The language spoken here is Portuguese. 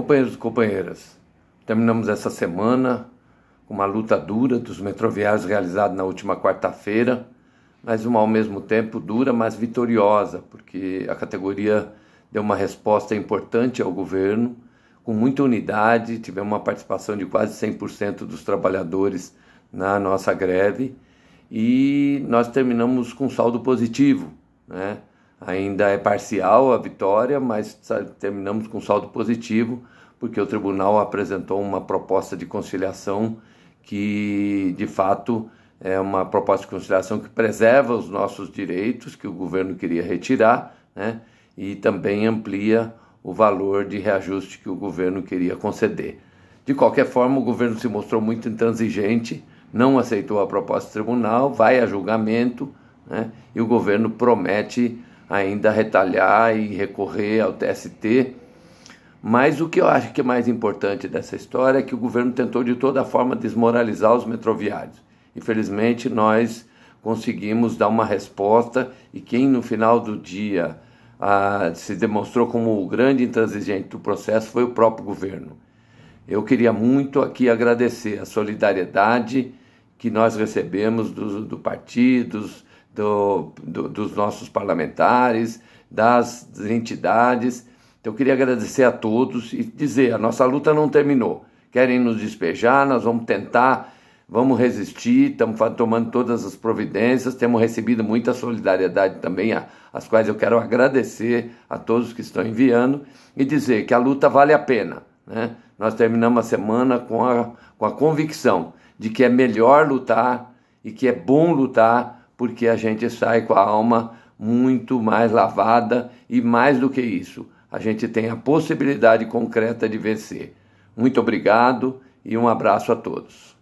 Companheiros e companheiras, terminamos essa semana com uma luta dura dos metroviários realizada na última quarta-feira, mas uma ao mesmo tempo dura, mas vitoriosa, porque a categoria deu uma resposta importante ao governo, com muita unidade, tivemos uma participação de quase 100% dos trabalhadores na nossa greve e nós terminamos com saldo positivo, né? Ainda é parcial a vitória, mas terminamos com saldo positivo, porque o tribunal apresentou uma proposta de conciliação que, de fato, é uma proposta de conciliação que preserva os nossos direitos, que o governo queria retirar, né? e também amplia o valor de reajuste que o governo queria conceder. De qualquer forma, o governo se mostrou muito intransigente, não aceitou a proposta do tribunal, vai a julgamento né? e o governo promete ainda retalhar e recorrer ao TST. Mas o que eu acho que é mais importante dessa história é que o governo tentou de toda forma desmoralizar os metroviários. Infelizmente, nós conseguimos dar uma resposta e quem no final do dia ah, se demonstrou como o grande intransigente do processo foi o próprio governo. Eu queria muito aqui agradecer a solidariedade que nós recebemos do, do partido, dos partidos, do, do, dos nossos parlamentares, das entidades. Então, eu queria agradecer a todos e dizer: a nossa luta não terminou. Querem nos despejar, nós vamos tentar, vamos resistir, estamos tomando todas as providências, temos recebido muita solidariedade também, às quais eu quero agradecer a todos que estão enviando e dizer que a luta vale a pena. Né? Nós terminamos a semana com a, com a convicção de que é melhor lutar e que é bom lutar porque a gente sai com a alma muito mais lavada e mais do que isso, a gente tem a possibilidade concreta de vencer. Muito obrigado e um abraço a todos.